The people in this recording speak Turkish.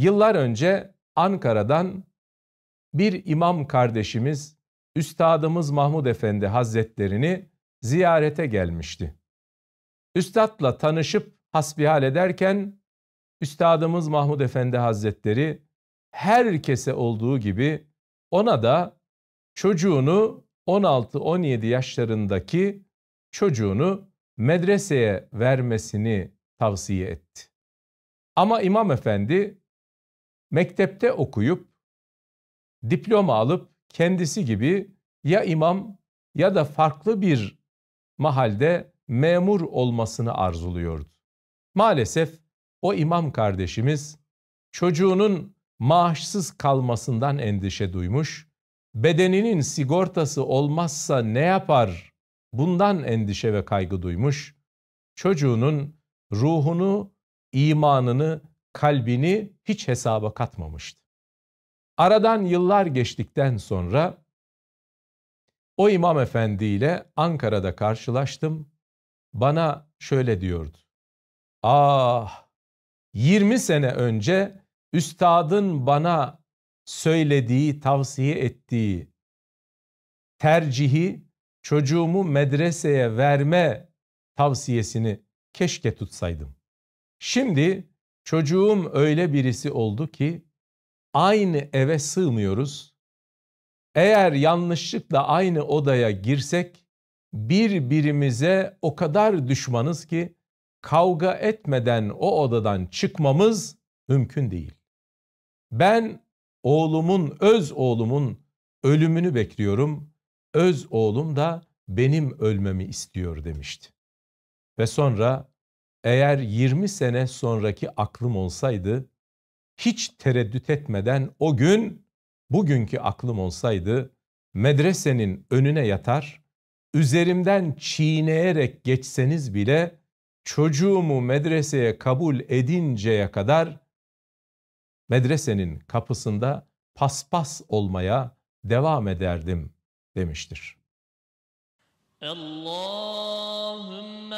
Yıllar önce Ankara'dan bir imam kardeşimiz, Üstadımız Mahmud Efendi Hazretlerini ziyarete gelmişti. Üstadla tanışıp hasbihal ederken Üstadımız Mahmud Efendi Hazretleri herkese olduğu gibi ona da çocuğunu 16-17 yaşlarındaki çocuğunu medreseye vermesini tavsiye etti. Ama İmam Efendi mektepte okuyup, diploma alıp kendisi gibi ya imam ya da farklı bir mahalde memur olmasını arzuluyordu. Maalesef o imam kardeşimiz çocuğunun maaşsız kalmasından endişe duymuş, bedeninin sigortası olmazsa ne yapar bundan endişe ve kaygı duymuş, çocuğunun ruhunu, imanını kalbini hiç hesaba katmamıştı. Aradan yıllar geçtikten sonra o imam efendi ile Ankara'da karşılaştım. Bana şöyle diyordu. Ah 20 sene önce üstadın bana söylediği, tavsiye ettiği tercihi çocuğumu medreseye verme tavsiyesini keşke tutsaydım. Şimdi Çocuğum öyle birisi oldu ki aynı eve sığmıyoruz. Eğer yanlışlıkla aynı odaya girsek birbirimize o kadar düşmanız ki kavga etmeden o odadan çıkmamız mümkün değil. Ben oğlumun, öz oğlumun ölümünü bekliyorum. Öz oğlum da benim ölmemi istiyor demişti. Ve sonra eğer 20 sene sonraki aklım olsaydı hiç tereddüt etmeden o gün bugünkü aklım olsaydı medresenin önüne yatar, üzerimden çiğneyerek geçseniz bile çocuğumu medreseye kabul edinceye kadar medresenin kapısında paspas olmaya devam ederdim demiştir. Allah